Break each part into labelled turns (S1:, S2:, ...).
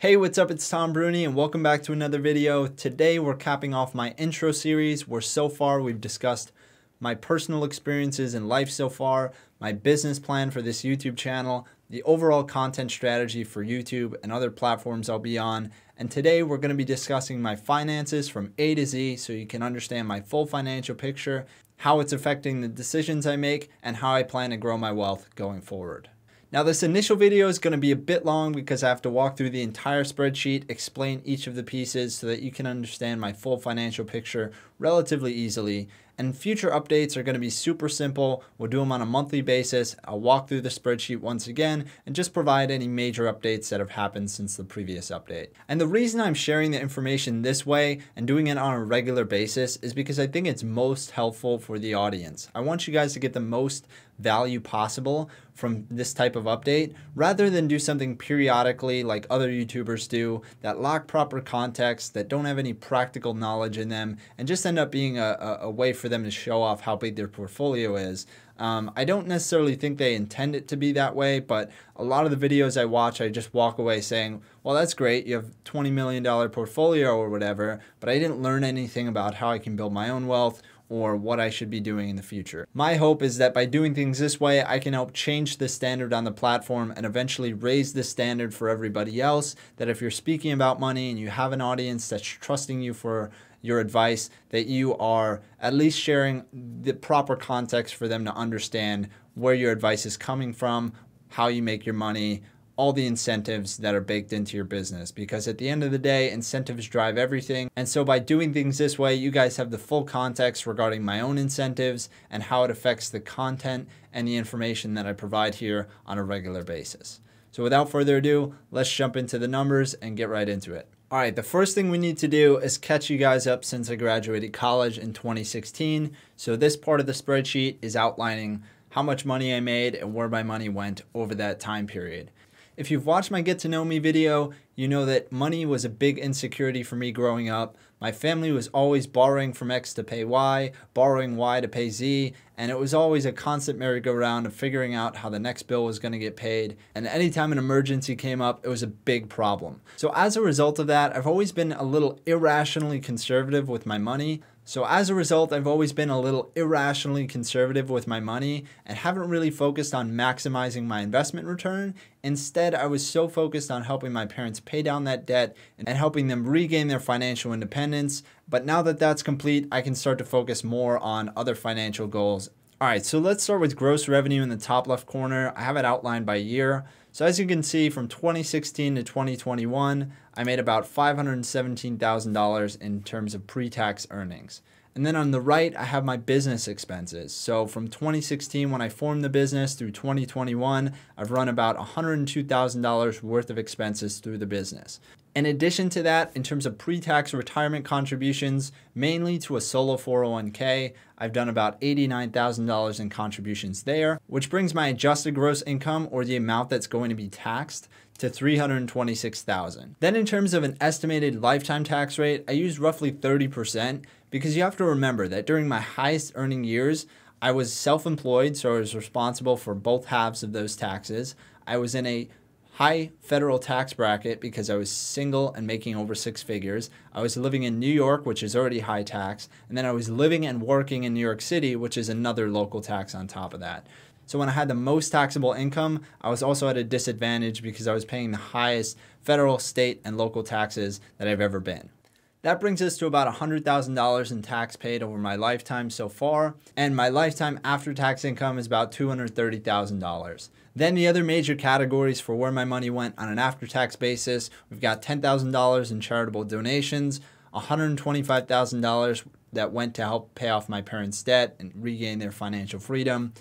S1: Hey, what's up? It's Tom Bruni and welcome back to another video. Today we're capping off my intro series where so far we've discussed my personal experiences in life so far, my business plan for this YouTube channel, the overall content strategy for YouTube and other platforms I'll be on. And today we're going to be discussing my finances from A to Z so you can understand my full financial picture, how it's affecting the decisions I make, and how I plan to grow my wealth going forward. Now this initial video is going to be a bit long because I have to walk through the entire spreadsheet, explain each of the pieces so that you can understand my full financial picture relatively easily. And future updates are going to be super simple. We'll do them on a monthly basis. I'll walk through the spreadsheet once again and just provide any major updates that have happened since the previous update. And the reason I'm sharing the information this way and doing it on a regular basis is because I think it's most helpful for the audience. I want you guys to get the most value possible from this type of update rather than do something periodically like other YouTubers do that lack proper context, that don't have any practical knowledge in them, and just end up being a, a way for them to show off how big their portfolio is. Um, I don't necessarily think they intend it to be that way, but a lot of the videos I watch, I just walk away saying, well, that's great. You have $20 million portfolio or whatever, but I didn't learn anything about how I can build my own wealth or what I should be doing in the future. My hope is that by doing things this way, I can help change the standard on the platform and eventually raise the standard for everybody else. That if you're speaking about money and you have an audience that's trusting you for your advice that you are at least sharing the proper context for them to understand where your advice is coming from, how you make your money, all the incentives that are baked into your business because at the end of the day, incentives drive everything. And so by doing things this way, you guys have the full context regarding my own incentives and how it affects the content and the information that I provide here on a regular basis. So without further ado, let's jump into the numbers and get right into it. All right, the first thing we need to do is catch you guys up since I graduated college in 2016. So this part of the spreadsheet is outlining how much money I made and where my money went over that time period. If you've watched my Get to Know Me video, you know that money was a big insecurity for me growing up. My family was always borrowing from X to pay Y, borrowing Y to pay Z, and it was always a constant merry-go-round of figuring out how the next bill was going to get paid. And anytime an emergency came up, it was a big problem. So as a result of that, I've always been a little irrationally conservative with my money. So as a result, I've always been a little irrationally conservative with my money and haven't really focused on maximizing my investment return. Instead, I was so focused on helping my parents pay down that debt and helping them regain their financial independence. But now that that's complete, I can start to focus more on other financial goals all right, so let's start with gross revenue in the top left corner. I have it outlined by year. So as you can see, from 2016 to 2021, I made about $517,000 in terms of pre-tax earnings. And then on the right, I have my business expenses. So from 2016, when I formed the business through 2021, I've run about $102,000 worth of expenses through the business. In addition to that, in terms of pre tax retirement contributions, mainly to a solo 401k, I've done about $89,000 in contributions there, which brings my adjusted gross income or the amount that's going to be taxed to 326,000. Then in terms of an estimated lifetime tax rate, I use roughly 30% because you have to remember that during my highest earning years, I was self-employed, so I was responsible for both halves of those taxes. I was in a high federal tax bracket because I was single and making over six figures. I was living in New York, which is already high tax. And then I was living and working in New York City, which is another local tax on top of that. So when I had the most taxable income, I was also at a disadvantage because I was paying the highest federal, state, and local taxes that I've ever been. That brings us to about $100,000 in tax paid over my lifetime so far, and my lifetime after tax income is about $230,000. Then the other major categories for where my money went on an after tax basis we've got $10,000 in charitable donations, $125,000 that went to help pay off my parents' debt and regain their financial freedom,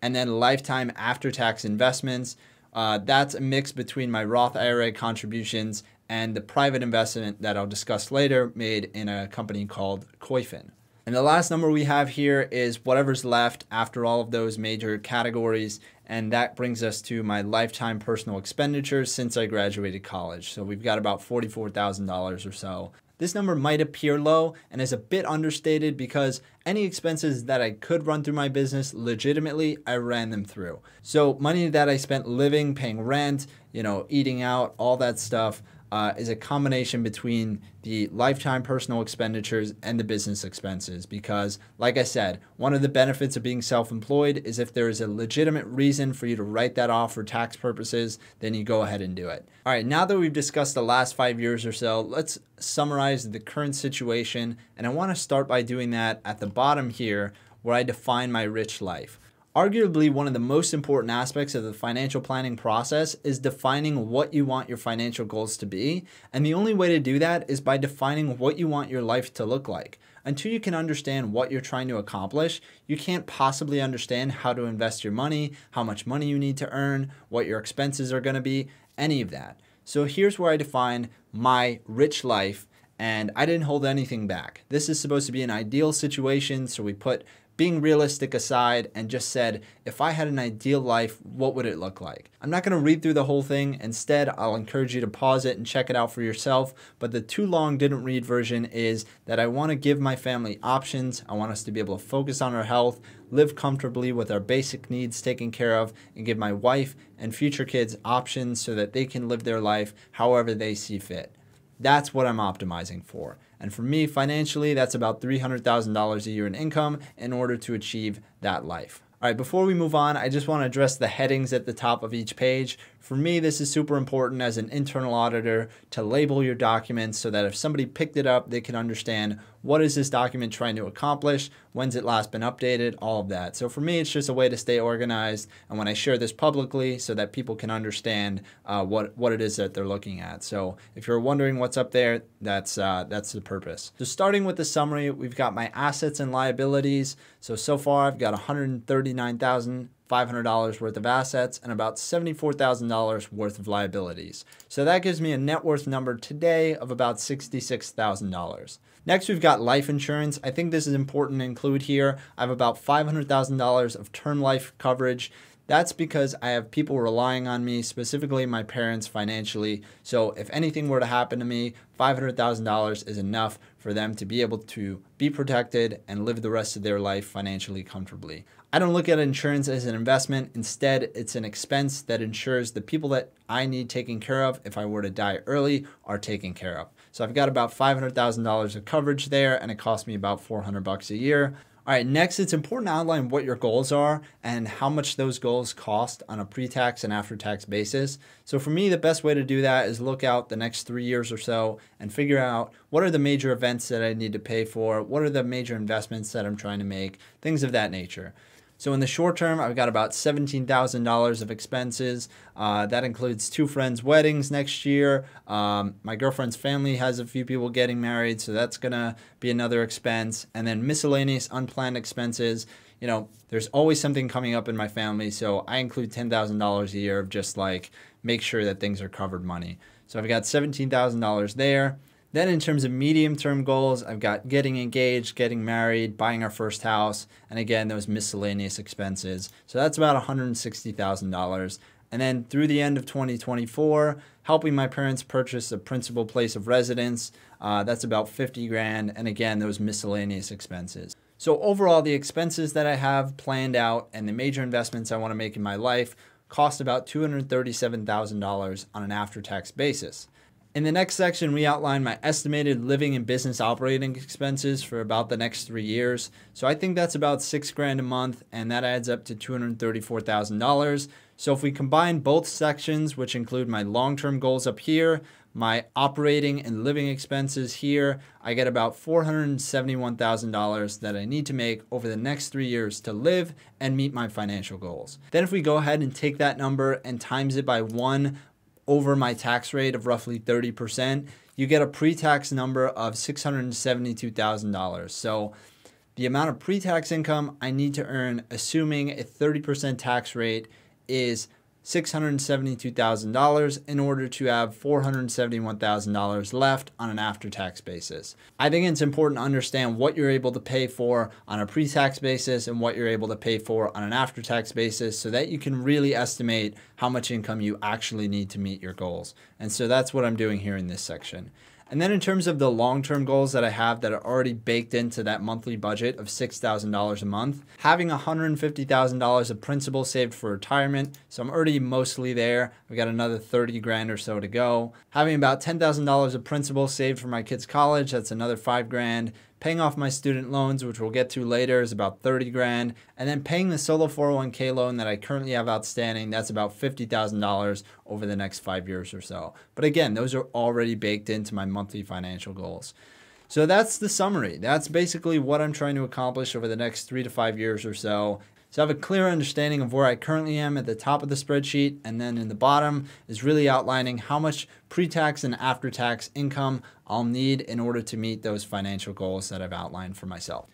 S1: and then lifetime after tax investments. Uh, that's a mix between my Roth IRA contributions and the private investment that I'll discuss later made in a company called Coifin. And the last number we have here is whatever's left after all of those major categories. And that brings us to my lifetime personal expenditures since I graduated college. So we've got about $44,000 or so. This number might appear low and is a bit understated because any expenses that I could run through my business legitimately, I ran them through. So money that I spent living, paying rent, you know, eating out, all that stuff, uh, is a combination between the lifetime personal expenditures and the business expenses. Because, like I said, one of the benefits of being self employed is if there is a legitimate reason for you to write that off for tax purposes, then you go ahead and do it. All right, now that we've discussed the last five years or so, let's summarize the current situation. And I want to start by doing that at the bottom here where I define my rich life. Arguably, one of the most important aspects of the financial planning process is defining what you want your financial goals to be. And the only way to do that is by defining what you want your life to look like. Until you can understand what you're trying to accomplish, you can't possibly understand how to invest your money, how much money you need to earn, what your expenses are going to be, any of that. So here's where I define my rich life and I didn't hold anything back. This is supposed to be an ideal situation, so we put being realistic aside, and just said, if I had an ideal life, what would it look like? I'm not gonna read through the whole thing. Instead, I'll encourage you to pause it and check it out for yourself. But the too long didn't read version is that I wanna give my family options. I want us to be able to focus on our health, live comfortably with our basic needs taken care of, and give my wife and future kids options so that they can live their life however they see fit. That's what I'm optimizing for. And for me, financially, that's about $300,000 a year in income in order to achieve that life. All right, before we move on, I just want to address the headings at the top of each page. For me, this is super important as an internal auditor to label your documents so that if somebody picked it up, they can understand what is this document trying to accomplish? When's it last been updated? All of that. So for me, it's just a way to stay organized. And when I share this publicly so that people can understand uh, what, what it is that they're looking at. So if you're wondering what's up there, that's, uh, that's the purpose. So starting with the summary, we've got my assets and liabilities. So, so far I've got 139,000 $500 worth of assets and about $74,000 worth of liabilities. So that gives me a net worth number today of about $66,000. Next, we've got life insurance. I think this is important to include here. I have about $500,000 of term life coverage that's because I have people relying on me, specifically my parents financially. So if anything were to happen to me, $500,000 is enough for them to be able to be protected and live the rest of their life financially comfortably. I don't look at insurance as an investment. Instead, it's an expense that ensures the people that I need taken care of if I were to die early are taken care of. So I've got about $500,000 of coverage there and it costs me about 400 bucks a year. All right, next, it's important to outline what your goals are and how much those goals cost on a pre tax and after tax basis. So, for me, the best way to do that is look out the next three years or so and figure out what are the major events that I need to pay for, what are the major investments that I'm trying to make, things of that nature. So in the short term, I've got about $17,000 of expenses. Uh, that includes two friends' weddings next year. Um, my girlfriend's family has a few people getting married, so that's gonna be another expense. And then miscellaneous unplanned expenses. You know, there's always something coming up in my family, so I include $10,000 a year of just like make sure that things are covered money. So I've got $17,000 there. Then, in terms of medium term goals, I've got getting engaged, getting married, buying our first house, and again, those miscellaneous expenses. So that's about $160,000. And then through the end of 2024, helping my parents purchase a principal place of residence, uh, that's about 50 grand. And again, those miscellaneous expenses. So overall, the expenses that I have planned out and the major investments I want to make in my life cost about $237,000 on an after-tax basis. In the next section, we outline my estimated living and business operating expenses for about the next three years. So I think that's about six grand a month, and that adds up to $234,000. So if we combine both sections, which include my long-term goals up here, my operating and living expenses here, I get about $471,000 that I need to make over the next three years to live and meet my financial goals. Then if we go ahead and take that number and times it by one, over my tax rate of roughly 30%, you get a pre tax number of $672,000. So the amount of pre tax income I need to earn, assuming a 30% tax rate, is $672,000 in order to have $471,000 left on an after tax basis. I think it's important to understand what you're able to pay for on a pre tax basis and what you're able to pay for on an after tax basis so that you can really estimate how much income you actually need to meet your goals. And so that's what I'm doing here in this section. And then in terms of the long-term goals that I have that are already baked into that monthly budget of $6,000 a month, having $150,000 of principal saved for retirement. So I'm already mostly there. I've got another 30 grand or so to go. Having about $10,000 of principal saved for my kids' college, that's another five grand Paying off my student loans, which we'll get to later, is about 30 grand. And then paying the solo 401k loan that I currently have outstanding, that's about $50,000 over the next five years or so. But again, those are already baked into my monthly financial goals. So that's the summary. That's basically what I'm trying to accomplish over the next three to five years or so. So I have a clear understanding of where I currently am at the top of the spreadsheet. And then in the bottom is really outlining how much pre-tax and after-tax income I'll need in order to meet those financial goals that I've outlined for myself.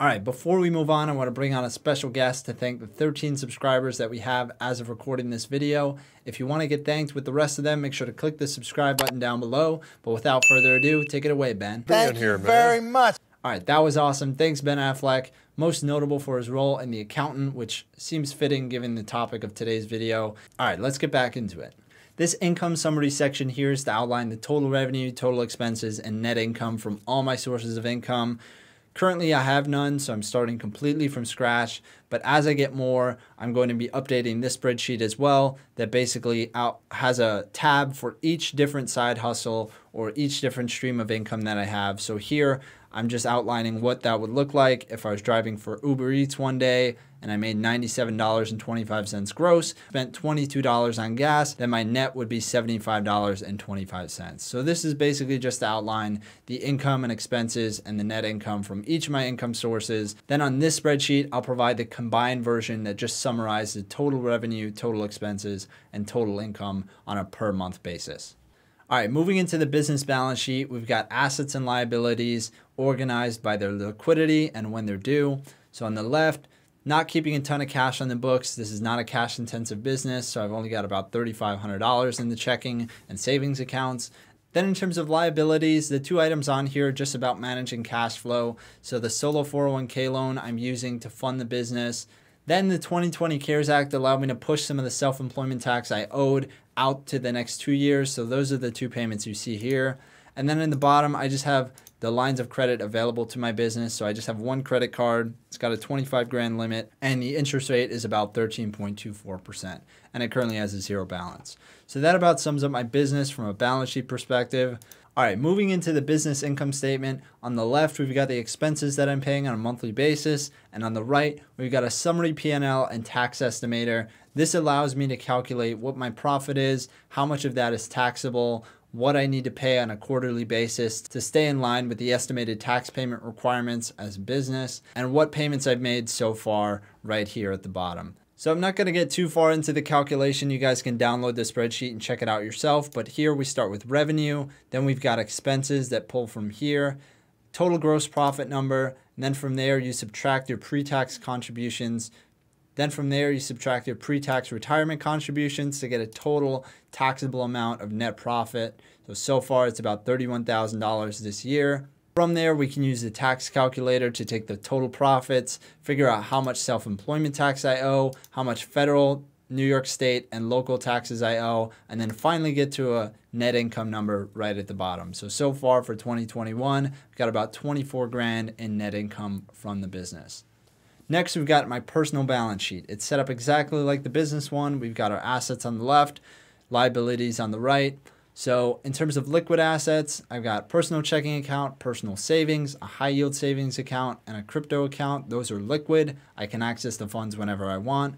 S1: All right, before we move on, I want to bring on a special guest to thank the 13 subscribers that we have as of recording this video. If you want to get thanked with the rest of them, make sure to click the subscribe button down below. But without further ado, take it away, Ben. Thank you very much. All right, that was awesome. Thanks, Ben Affleck. Most notable for his role in The Accountant, which seems fitting given the topic of today's video. All right, let's get back into it. This income summary section here is to outline the total revenue, total expenses, and net income from all my sources of income. Currently, I have none, so I'm starting completely from scratch. But as I get more, I'm going to be updating this spreadsheet as well that basically out has a tab for each different side hustle or each different stream of income that I have. So here I'm just outlining what that would look like if I was driving for Uber Eats one day and I made $97.25 gross, spent $22 on gas, then my net would be $75.25. So this is basically just to outline the income and expenses and the net income from each of my income sources. Then on this spreadsheet, I'll provide the combined version that just summarizes total revenue, total expenses, and total income on a per month basis. All right, moving into the business balance sheet, we've got assets and liabilities organized by their liquidity and when they're due. So on the left, not keeping a ton of cash on the books. This is not a cash intensive business, so I've only got about $3,500 in the checking and savings accounts. Then in terms of liabilities, the two items on here are just about managing cash flow. So the solo 401k loan I'm using to fund the business then the 2020 CARES Act allowed me to push some of the self employment tax I owed out to the next two years. So those are the two payments you see here. And then in the bottom, I just have the lines of credit available to my business. So I just have one credit card. It's got a 25 grand limit and the interest rate is about 13.24%. And it currently has a zero balance. So that about sums up my business from a balance sheet perspective. All right, moving into the business income statement. On the left, we've got the expenses that I'm paying on a monthly basis. And on the right, we've got a summary PNL and and tax estimator. This allows me to calculate what my profit is, how much of that is taxable, what I need to pay on a quarterly basis to stay in line with the estimated tax payment requirements as business, and what payments I've made so far right here at the bottom. So I'm not going to get too far into the calculation. You guys can download the spreadsheet and check it out yourself. But here we start with revenue. Then we've got expenses that pull from here, total gross profit number. And then from there, you subtract your pre-tax contributions. Then from there, you subtract your pre-tax retirement contributions to get a total taxable amount of net profit. So, so far it's about $31,000 this year. From there, we can use the tax calculator to take the total profits, figure out how much self-employment tax I owe, how much federal, New York state, and local taxes I owe, and then finally get to a net income number right at the bottom. So, so far for 2021, I've got about 24 grand in net income from the business. Next, we've got my personal balance sheet. It's set up exactly like the business one. We've got our assets on the left, liabilities on the right. So in terms of liquid assets, I've got personal checking account, personal savings, a high yield savings account, and a crypto account. Those are liquid. I can access the funds whenever I want.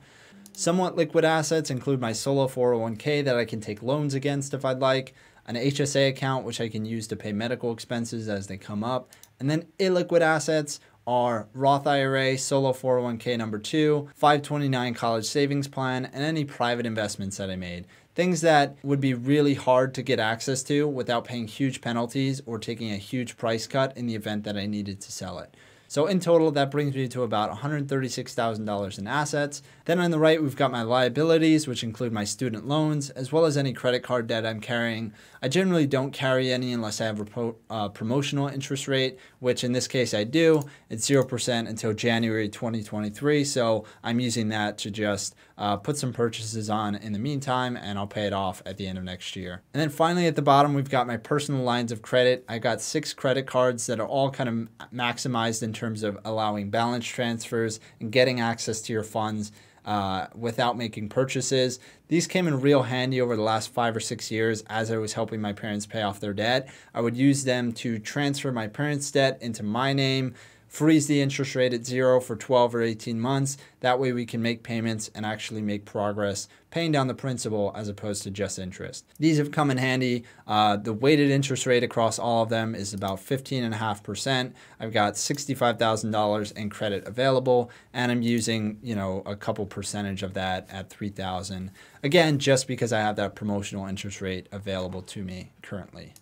S1: Somewhat liquid assets include my solo 401k that I can take loans against if I'd like, an HSA account which I can use to pay medical expenses as they come up, and then illiquid assets are Roth IRA, solo 401k number two, 529 college savings plan, and any private investments that I made things that would be really hard to get access to without paying huge penalties or taking a huge price cut in the event that I needed to sell it. So in total, that brings me to about $136,000 in assets. Then on the right, we've got my liabilities, which include my student loans, as well as any credit card debt I'm carrying I generally don't carry any unless I have a pro, uh, promotional interest rate, which in this case I do. It's 0% until January 2023. So I'm using that to just uh, put some purchases on in the meantime, and I'll pay it off at the end of next year. And then finally at the bottom, we've got my personal lines of credit. I got six credit cards that are all kind of maximized in terms of allowing balance transfers and getting access to your funds uh, without making purchases. These came in real handy over the last five or six years as I was helping my parents pay off their debt. I would use them to transfer my parents' debt into my name freeze the interest rate at zero for 12 or 18 months. That way we can make payments and actually make progress paying down the principal as opposed to just interest. These have come in handy. Uh, the weighted interest rate across all of them is about 15.5%. I've got $65,000 in credit available and I'm using, you know, a couple percentage of that at 3,000. Again, just because I have that promotional interest rate available to me currently.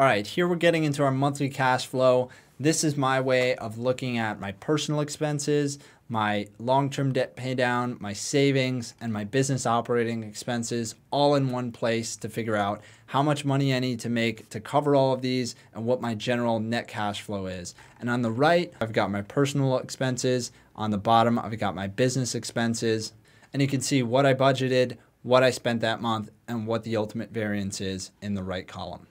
S1: All right, here we're getting into our monthly cash flow. This is my way of looking at my personal expenses, my long-term debt paydown, my savings, and my business operating expenses all in one place to figure out how much money I need to make to cover all of these and what my general net cash flow is. And on the right, I've got my personal expenses. On the bottom, I've got my business expenses. And you can see what I budgeted, what I spent that month, and what the ultimate variance is in the right column.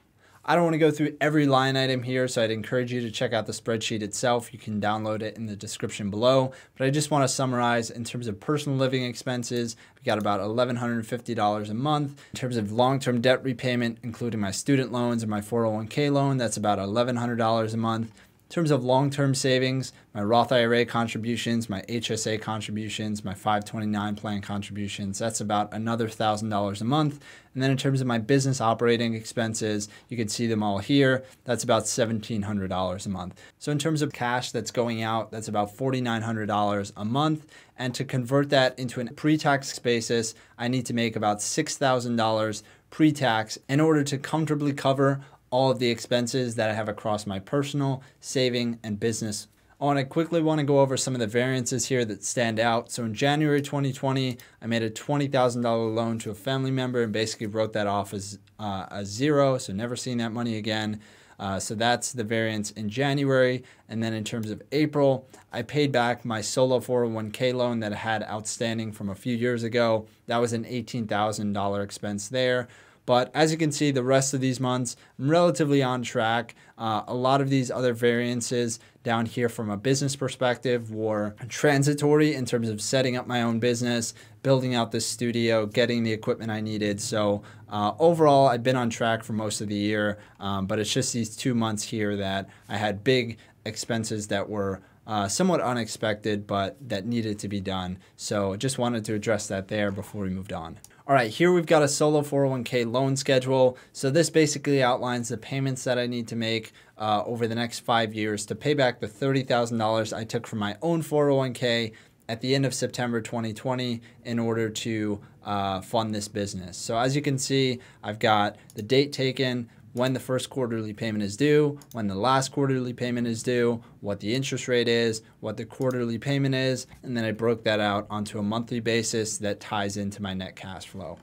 S1: I don't want to go through every line item here, so I'd encourage you to check out the spreadsheet itself. You can download it in the description below, but I just want to summarize in terms of personal living expenses, we got about $1,150 a month. In terms of long-term debt repayment, including my student loans and my 401k loan, that's about $1,100 a month. In terms of long term savings, my Roth IRA contributions, my HSA contributions, my 529 plan contributions, that's about another $1,000 a month. And then in terms of my business operating expenses, you can see them all here. That's about $1,700 a month. So in terms of cash that's going out, that's about $4,900 a month. And to convert that into a pre tax basis, I need to make about $6,000 pre tax in order to comfortably cover all of the expenses that I have across my personal, saving, and business. I want to quickly want to go over some of the variances here that stand out. So in January 2020, I made a $20,000 loan to a family member and basically wrote that off as uh, a zero, so never seeing that money again. Uh, so that's the variance in January. And then in terms of April, I paid back my solo 401k loan that I had outstanding from a few years ago. That was an $18,000 expense there. But as you can see, the rest of these months, I'm relatively on track. Uh, a lot of these other variances down here from a business perspective were transitory in terms of setting up my own business, building out this studio, getting the equipment I needed. So uh, overall, I've been on track for most of the year, um, but it's just these two months here that I had big expenses that were uh, somewhat unexpected, but that needed to be done. So just wanted to address that there before we moved on. All right, here we've got a solo 401k loan schedule. So this basically outlines the payments that I need to make uh, over the next five years to pay back the $30,000 I took from my own 401k at the end of September 2020 in order to uh, fund this business. So as you can see, I've got the date taken, when the first quarterly payment is due, when the last quarterly payment is due, what the interest rate is, what the quarterly payment is, and then I broke that out onto a monthly basis that ties into my net cash flow.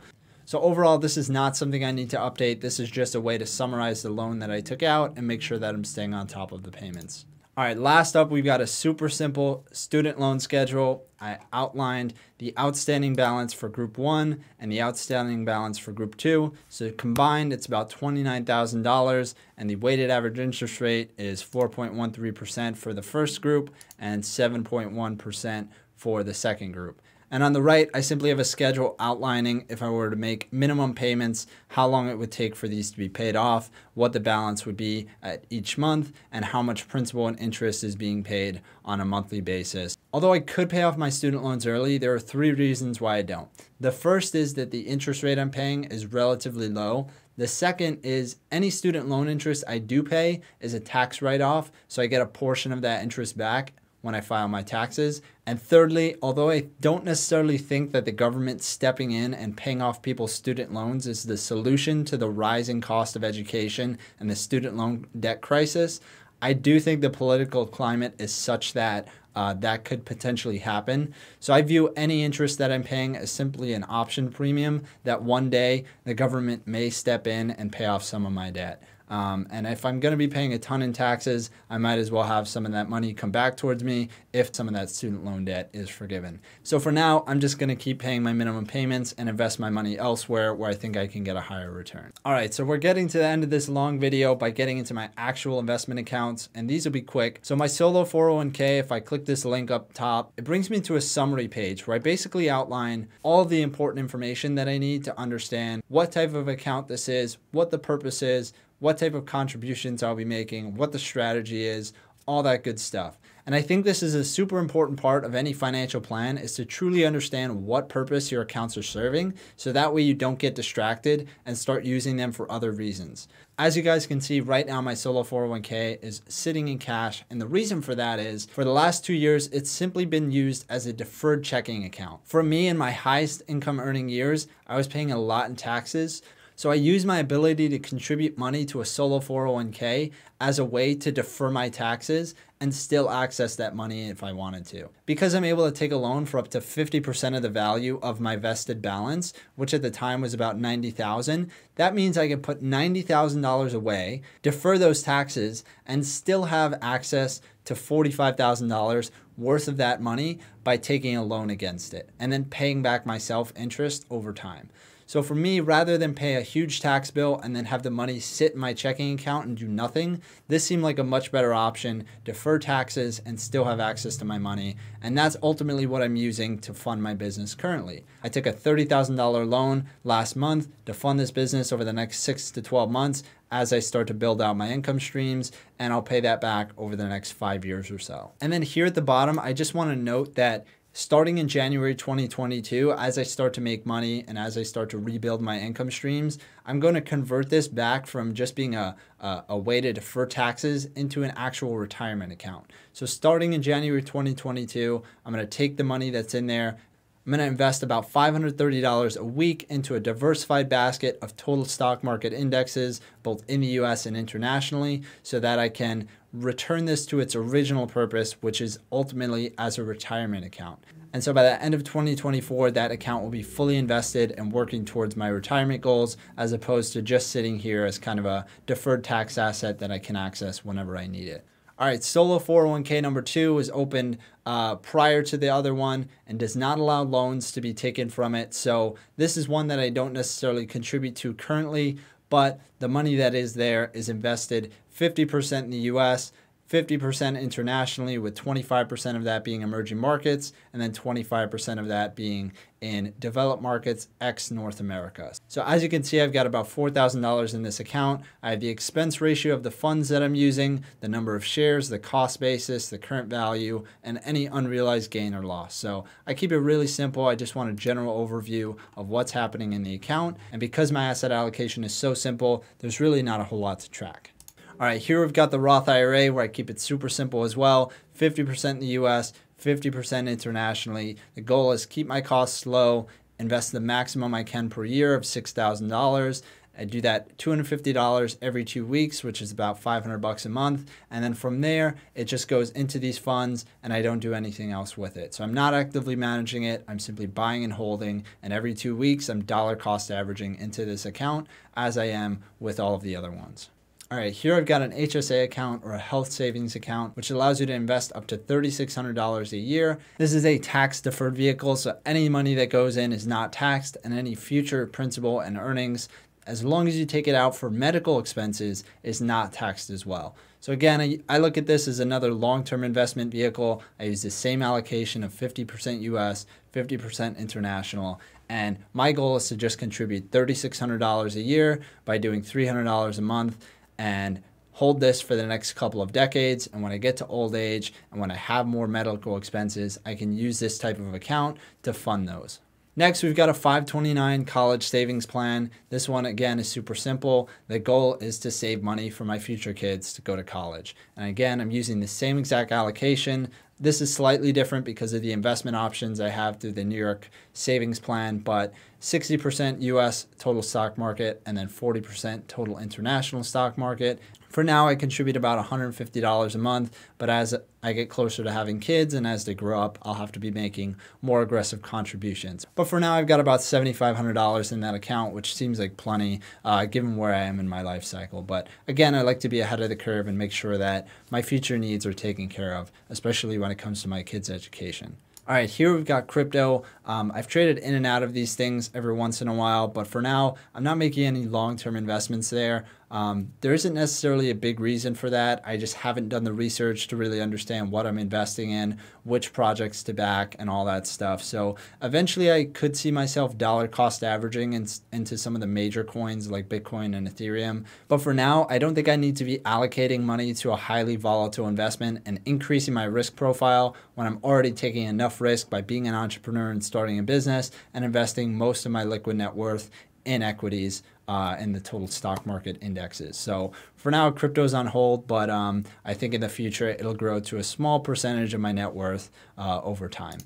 S1: So overall, this is not something I need to update. This is just a way to summarize the loan that I took out and make sure that I'm staying on top of the payments. All right, last up, we've got a super simple student loan schedule. I outlined the outstanding balance for group one and the outstanding balance for group two. So combined, it's about $29,000, and the weighted average interest rate is 4.13% for the first group and 7.1% for the second group. And on the right, I simply have a schedule outlining if I were to make minimum payments, how long it would take for these to be paid off, what the balance would be at each month, and how much principal and interest is being paid on a monthly basis. Although I could pay off my student loans early, there are three reasons why I don't. The first is that the interest rate I'm paying is relatively low. The second is any student loan interest I do pay is a tax write off, so I get a portion of that interest back when I file my taxes. And thirdly, although I don't necessarily think that the government stepping in and paying off people's student loans is the solution to the rising cost of education and the student loan debt crisis, I do think the political climate is such that uh, that could potentially happen. So I view any interest that I'm paying as simply an option premium that one day the government may step in and pay off some of my debt. Um, and if I'm going to be paying a ton in taxes, I might as well have some of that money come back towards me if some of that student loan debt is forgiven. So for now, I'm just going to keep paying my minimum payments and invest my money elsewhere where I think I can get a higher return. All right, so we're getting to the end of this long video by getting into my actual investment accounts, and these will be quick. So my solo 401k, if I click this link up top, it brings me to a summary page where I basically outline all the important information that I need to understand what type of account this is, what the purpose is, what type of contributions are we making, what the strategy is, all that good stuff. And I think this is a super important part of any financial plan is to truly understand what purpose your accounts are serving so that way you don't get distracted and start using them for other reasons. As you guys can see right now my solo 401k is sitting in cash and the reason for that is for the last 2 years it's simply been used as a deferred checking account. For me in my highest income earning years, I was paying a lot in taxes, so I use my ability to contribute money to a solo 401k as a way to defer my taxes and still access that money if I wanted to. Because I'm able to take a loan for up to 50% of the value of my vested balance, which at the time was about 90,000, that means I can put $90,000 away, defer those taxes and still have access to $45,000 worth of that money by taking a loan against it and then paying back myself interest over time. So for me, rather than pay a huge tax bill and then have the money sit in my checking account and do nothing, this seemed like a much better option, defer taxes and still have access to my money. And that's ultimately what I'm using to fund my business currently. I took a $30,000 loan last month to fund this business over the next six to 12 months as I start to build out my income streams, and I'll pay that back over the next five years or so. And then here at the bottom, I just wanna note that starting in January 2022, as I start to make money and as I start to rebuild my income streams, I'm going to convert this back from just being a, a, a, way to defer taxes into an actual retirement account. So starting in January 2022, I'm going to take the money that's in there I'm going to invest about $530 a week into a diversified basket of total stock market indexes, both in the US and internationally, so that I can return this to its original purpose, which is ultimately as a retirement account. And so by the end of 2024, that account will be fully invested and working towards my retirement goals, as opposed to just sitting here as kind of a deferred tax asset that I can access whenever I need it. All right, Solo 401k number two was opened uh, prior to the other one and does not allow loans to be taken from it. So this is one that I don't necessarily contribute to currently, but the money that is there is invested 50% in the US, 50% internationally, with 25% of that being emerging markets, and then 25% of that being in developed markets ex North America. So as you can see, I've got about $4,000 in this account. I have the expense ratio of the funds that I'm using, the number of shares, the cost basis, the current value, and any unrealized gain or loss. So I keep it really simple. I just want a general overview of what's happening in the account. And because my asset allocation is so simple, there's really not a whole lot to track. All right, here we've got the Roth IRA where I keep it super simple as well. 50% in the US, 50% internationally. The goal is keep my costs low, invest the maximum I can per year of $6,000. I do that $250 every two weeks, which is about 500 bucks a month. And then from there, it just goes into these funds and I don't do anything else with it. So I'm not actively managing it. I'm simply buying and holding. And every two weeks, I'm dollar cost averaging into this account as I am with all of the other ones. All right, here I've got an HSA account or a health savings account, which allows you to invest up to $3,600 a year. This is a tax deferred vehicle, so any money that goes in is not taxed and any future principal and earnings as long as you take it out for medical expenses, is not taxed as well. So again, I, look at this as another long-term investment vehicle. I use the same allocation of 50% US, 50% international, and my goal is to just contribute $3,600 a year by doing $300 a month and hold this for the next couple of decades. And when I get to old age and when I have more medical expenses, I can use this type of account to fund those. Next, we've got a 529 college savings plan. This one, again, is super simple. The goal is to save money for my future kids to go to college. And again, I'm using the same exact allocation this is slightly different because of the investment options I have through the New York Savings Plan, but 60% US total stock market and then 40% total international stock market. For now, I contribute about $150 a month, but as I get closer to having kids and as they grow up, I'll have to be making more aggressive contributions. But for now, I've got about $7,500 in that account, which seems like plenty uh, given where I am in my life cycle. But again, I like to be ahead of the curve and make sure that my future needs are taken care of, especially when it comes to my kids' education. All right, here we've got crypto. Um, I've traded in and out of these things every once in a while, but for now, I'm not making any long-term investments there. Um, there isn't necessarily a big reason for that. I just haven't done the research to really understand what I'm investing in, which projects to back, and all that stuff. So eventually, I could see myself dollar cost averaging in, into some of the major coins like Bitcoin and Ethereum. But for now, I don't think I need to be allocating money to a highly volatile investment and increasing my risk profile when I'm already taking enough risk by being an entrepreneur and starting a business and investing most of my liquid net worth in equities uh, and the total stock market indexes. So for now, crypto's on hold, but um, I think in the future it'll grow to a small percentage of my net worth uh, over time.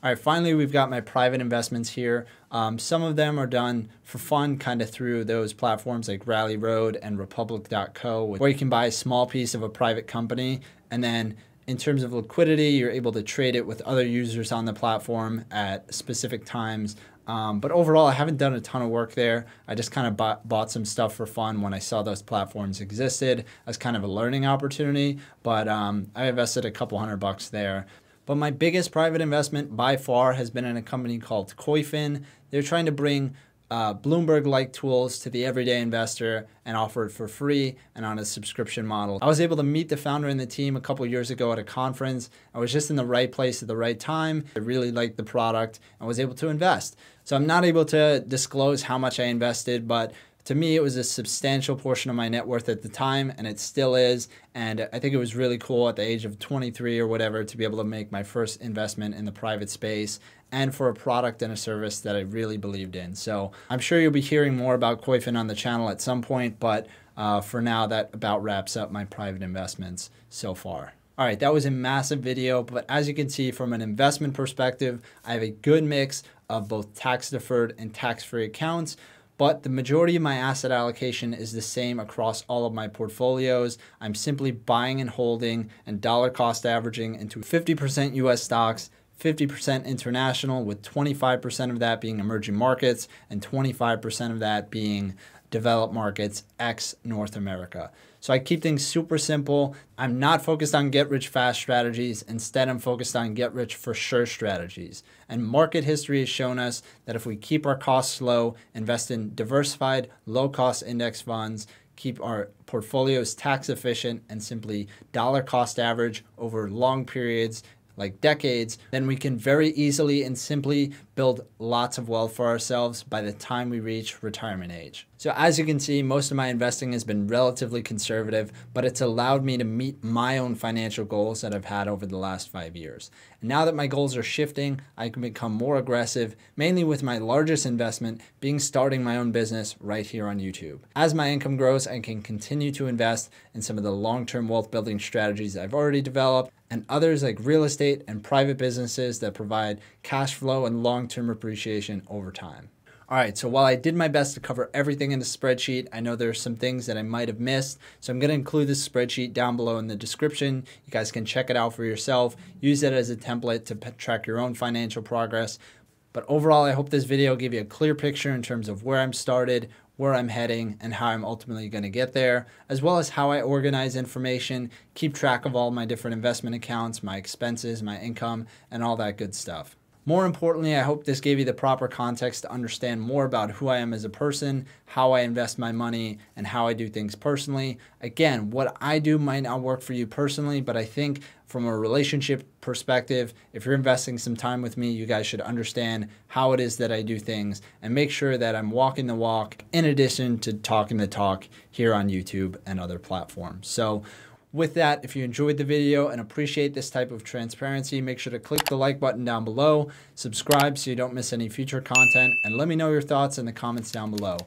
S1: All right, finally, we've got my private investments here. Um, some of them are done for fun, kind of through those platforms like Rally Road and Republic.co, where you can buy a small piece of a private company and then in terms of liquidity, you're able to trade it with other users on the platform at specific times. Um, but overall, I haven't done a ton of work there. I just kind of bought, bought some stuff for fun when I saw those platforms existed as kind of a learning opportunity. But um, I invested a couple hundred bucks there. But my biggest private investment by far has been in a company called Coifin. They're trying to bring uh, Bloomberg like tools to the everyday investor and offered for free and on a subscription model. I was able to meet the founder and the team a couple years ago at a conference. I was just in the right place at the right time. I really liked the product and was able to invest. So I'm not able to disclose how much I invested, but to me, it was a substantial portion of my net worth at the time, and it still is. And I think it was really cool at the age of 23 or whatever to be able to make my first investment in the private space and for a product and a service that I really believed in. So I'm sure you'll be hearing more about Koifin on the channel at some point, but uh, for now, that about wraps up my private investments so far. All right, that was a massive video, but as you can see from an investment perspective, I have a good mix of both tax deferred and tax free accounts but the majority of my asset allocation is the same across all of my portfolios. I'm simply buying and holding and dollar cost averaging into 50% US stocks, 50% international, with 25% of that being emerging markets and 25% of that being developed markets ex North America. So I keep things super simple. I'm not focused on get rich fast strategies. Instead, I'm focused on get rich for sure strategies. And market history has shown us that if we keep our costs low, invest in diversified, low cost index funds, keep our portfolios tax efficient, and simply dollar cost average over long periods like decades, then we can very easily and simply build lots of wealth for ourselves by the time we reach retirement age. So as you can see, most of my investing has been relatively conservative, but it's allowed me to meet my own financial goals that I've had over the last five years. And now that my goals are shifting, I can become more aggressive, mainly with my largest investment being starting my own business right here on YouTube. As my income grows, I can continue to invest in some of the long-term wealth building strategies I've already developed and others like real estate and private businesses that provide cash flow and long term appreciation over time. All right, so while I did my best to cover everything in the spreadsheet, I know there are some things that I might have missed. So I'm gonna include this spreadsheet down below in the description. You guys can check it out for yourself. Use it as a template to track your own financial progress. But overall, I hope this video gave you a clear picture in terms of where I'm started, where I'm heading and how I'm ultimately going to get there, as well as how I organize information, keep track of all my different investment accounts, my expenses, my income, and all that good stuff. More importantly, I hope this gave you the proper context to understand more about who I am as a person, how I invest my money, and how I do things personally. Again, what I do might not work for you personally, but I think from a relationship perspective, if you're investing some time with me, you guys should understand how it is that I do things and make sure that I'm walking the walk in addition to talking the talk here on YouTube and other platforms. So, with that, if you enjoyed the video and appreciate this type of transparency, make sure to click the like button down below, subscribe so you don't miss any future content, and let me know your thoughts in the comments down below.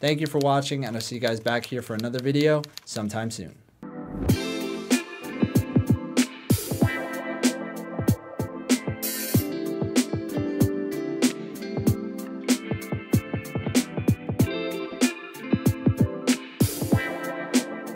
S1: Thank you for watching, and I'll see you guys back here for another video sometime soon.